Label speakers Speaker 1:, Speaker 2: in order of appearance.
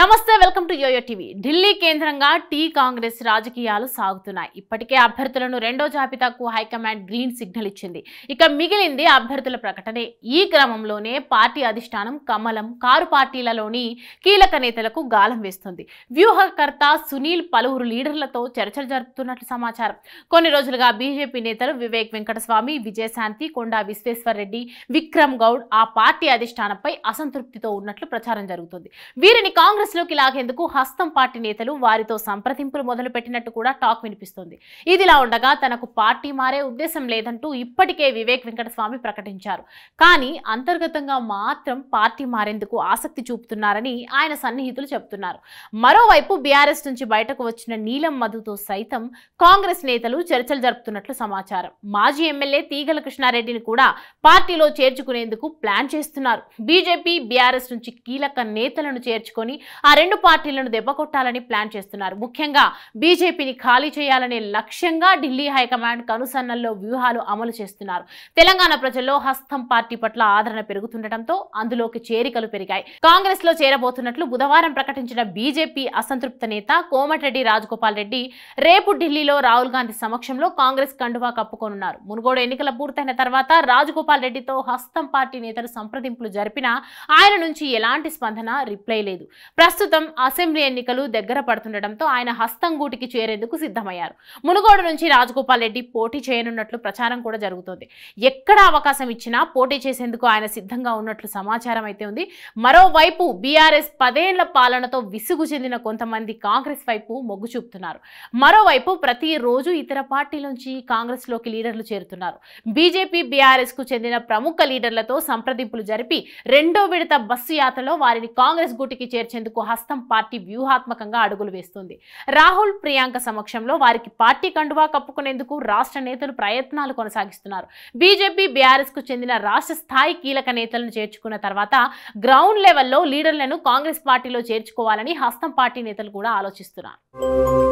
Speaker 1: నమస్తే welcome to YoYo TV Delhi కేంద్రంగా T Congress రాజకీయాలు సాగుతున్నాయి ఇప్పటికే అభ్యర్థులను రెండో జాబితాకు హైకమాండ్ గ్రీన్ సిగ్నల్ ఇచ్చింది ఇక మిగిలింది అభ్యర్థుల ప్రకటనే ఈ క్రమంలోనే పార్టీ అధిష్టానం కమలం కారు పార్టీలలోని కీలక నేతలకు గాలం వేస్తుంది వ్యూహకర్త సునీల్ పలువురు లీడర్లతో చర్చలు జరుపుతున్నట్లు సమాచారం కొన్ని రోజులుగా బీజేపీ నేతలు వివేక్ వెంకటస్వామి విజయశాంతి కొండా విశ్వేశ్వర్రెడ్డి విక్రమ్ గౌడ్ ఆ పార్టీ అధిష్టానంపై అసంతృప్తితో ఉన్నట్లు ప్రచారం జరుగుతుంది వీరిని కాంగ్రెస్ బిజినెస్లోకి లాగేందుకు హస్తం పార్టీ నేతలు వారితో సంప్రదింపులు మొదలుపెట్టినట్టు కూడా టాక్ వినిపిస్తుంది ఇదిలా ఉండగా తనకు పార్టీ మారే ఉద్దేశం లేదంటూ ఇప్పటికే వివేక్ వెంకటస్వామి ప్రకటించారు కానీ అంతర్గతంగా మాత్రం పార్టీ మారేందుకు ఆసక్తి చూపుతున్నారని ఆయన సన్నిహితులు చెబుతున్నారు మరోవైపు బీఆర్ఎస్ నుంచి బయటకు వచ్చిన నీలం మధుతో సైతం కాంగ్రెస్ నేతలు చర్చలు జరుపుతున్నట్లు సమాచారం మాజీ ఎమ్మెల్యే తీగల కృష్ణారెడ్డిని కూడా పార్టీలో చేర్చుకునేందుకు ప్లాన్ చేస్తున్నారు బీజేపీ బీఆర్ఎస్ నుంచి కీలక నేతలను చేర్చుకొని ఆ రెండు పార్టీలను దెబ్బకొట్టాలని ప్లాన్ చేస్తున్నారు ముఖ్యంగా బీజేపీని ఖాళీ చేయాలనే లక్ష్యంగా ఢిల్లీ హైకమాండ్ కనుసన్నల్లో వ్యూహాలు అమలు చేస్తున్నారు తెలంగాణ ప్రజల్లో హస్తం పార్టీ పట్ల ఆదరణ పెరుగుతుండటంతో అందులోకి చేరికలు పెరిగాయి కాంగ్రెస్ లో చేరబోతున్నట్లు బుధవారం ప్రకటించిన బీజేపీ అసంతృప్త నేత కోమటిరెడ్డి రాజగోపాల్ రెడ్డి రేపు ఢిల్లీలో రాహుల్ గాంధీ సమక్షంలో కాంగ్రెస్ కండువా కప్పుకోనున్నారు మునుగోడు ఎన్నికల పూర్తయిన తర్వాత రాజగోపాల్ రెడ్డితో హస్తం పార్టీ నేతలు సంప్రదింపులు జరిపినా ఆయన నుంచి ఎలాంటి స్పందన రిప్లై లేదు ప్రస్తుతం అసెంబ్లీ ఎన్నికలు దగ్గర పడుతుండటంతో ఆయన హస్తంగూటికి చేరేందుకు సిద్ధమయ్యారు మునుగోడు నుంచి రాజగోపాల్ రెడ్డి పోటీ చేయనున్నట్లు ప్రచారం కూడా జరుగుతోంది ఎక్కడ అవకాశం ఇచ్చినా పోటీ చేసేందుకు ఆయన సిద్ధంగా ఉన్నట్లు సమాచారం అయితే ఉంది మరోవైపు బీఆర్ఎస్ పదేళ్ల పాలనతో విసుగు చెందిన కొంతమంది కాంగ్రెస్ వైపు మొగ్గు చూపుతున్నారు మరోవైపు ప్రతిరోజు ఇతర పార్టీ నుంచి కాంగ్రెస్లోకి లీడర్లు చేరుతున్నారు బీజేపీ బీఆర్ఎస్ కు చెందిన ప్రముఖ లీడర్లతో సంప్రదింపులు జరిపి రెండో విడత బస్సు యాత్రలో వారిని కాంగ్రెస్ గూటికి చేర్చేందుకు చేసేందుకు హస్తం పార్టీ వ్యూహాత్మకంగా అడుగులు వేస్తుంది రాహుల్ ప్రియాంక సమక్షంలో వారికి పార్టీ కండువా కప్పుకునేందుకు రాష్ట్ర నేతలు ప్రయత్నాలు కొనసాగిస్తున్నారు బీజేపీ బీఆర్ఎస్ కు చెందిన రాష్ట్ర స్థాయి కీలక నేతలను చేర్చుకున్న తర్వాత గ్రౌండ్ లెవెల్లో లీడర్లను కాంగ్రెస్ పార్టీలో చేర్చుకోవాలని హస్తం పార్టీ నేతలు కూడా ఆలోచిస్తున్నారు